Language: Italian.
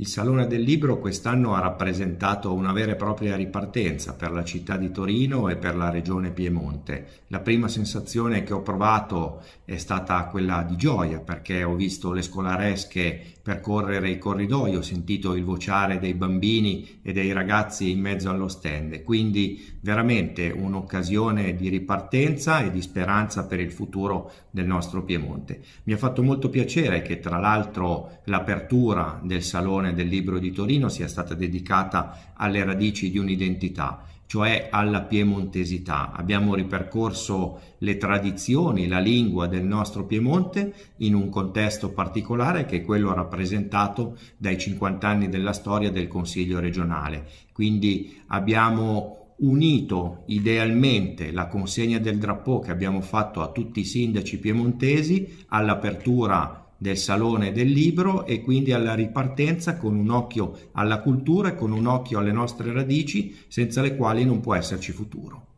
Il Salone del Libro quest'anno ha rappresentato una vera e propria ripartenza per la città di Torino e per la regione Piemonte. La prima sensazione che ho provato è stata quella di gioia perché ho visto le scolaresche percorrere i corridoi, ho sentito il vociare dei bambini e dei ragazzi in mezzo allo stand. Quindi veramente un'occasione di ripartenza e di speranza per il futuro del nostro Piemonte. Mi ha fatto molto piacere che tra l'altro l'apertura del Salone edizione del libro di Torino sia stata dedicata alle radici di un'identità, cioè alla piemontesità. Abbiamo ripercorso le tradizioni, la lingua del nostro Piemonte in un contesto particolare che è quello rappresentato dai 50 anni della storia del Consiglio regionale. Quindi abbiamo unito idealmente la consegna del drappò che abbiamo fatto a tutti i sindaci piemontesi all'apertura del Salone del Libro e quindi alla ripartenza con un occhio alla cultura e con un occhio alle nostre radici senza le quali non può esserci futuro.